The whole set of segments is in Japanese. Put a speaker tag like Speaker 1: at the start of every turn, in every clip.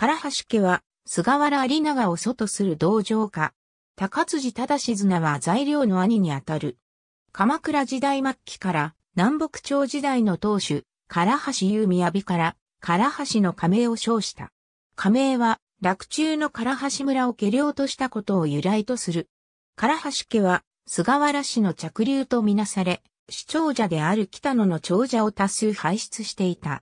Speaker 1: 唐橋家は、菅原有長を祖とする道場家。高辻忠綱
Speaker 2: は材料の兄にあたる。鎌倉時代末期から南北朝時代の当主、唐橋優雅から唐橋の仮名を称した。仮名は、落中の唐橋村を下領としたことを由来とする。唐橋家は、菅原氏の着流とみなされ、市長者である北野の長者を多数輩出していた。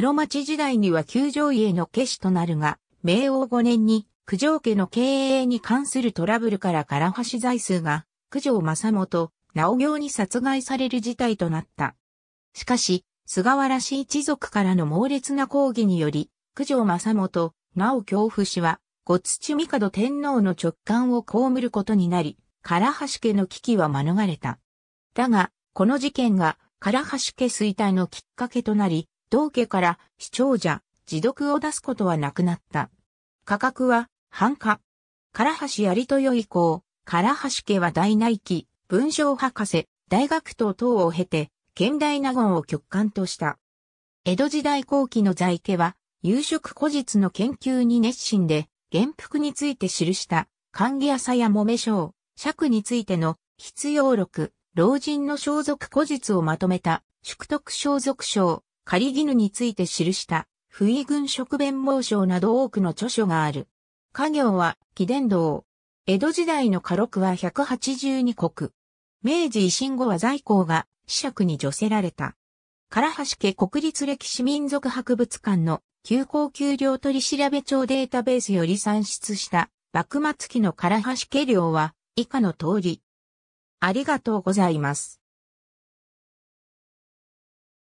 Speaker 2: 室町時代には九条家の家主となるが、明王5年に九条家の経営に関するトラブルから唐橋財数が九条正元、直行に殺害される事態となった。しかし、菅原氏一族からの猛烈な抗議により、九条正元、直京夫氏は、五土角天皇の直感を被ることになり、唐橋家の危機は免れた。だが、この事件が唐橋家衰退のきっかけとなり、道家から視聴者、自読を出すことはなくなった。価格は、半価。唐橋有豊以降、唐橋家は大内記、文章博士、大学等等を経て、現代納言を極官とした。江戸時代後期の在家は、夕食古日の研究に熱心で、原服について記した、歓喜朝やもめ章、尺についての、必要録、老人の装束古日をまとめた、宿徳装束章、仮り絹について記した、不意軍食弁毛章など多くの著書がある。家業は、貴伝道。江戸時代の家禄は182国。明治維新後は在校が、子爵に除せられた。唐橋家国立歴史民族博物館の休校給料取調べ帳データベースより算出した幕末期の唐橋家料は以下の通
Speaker 1: り。ありがとうございます。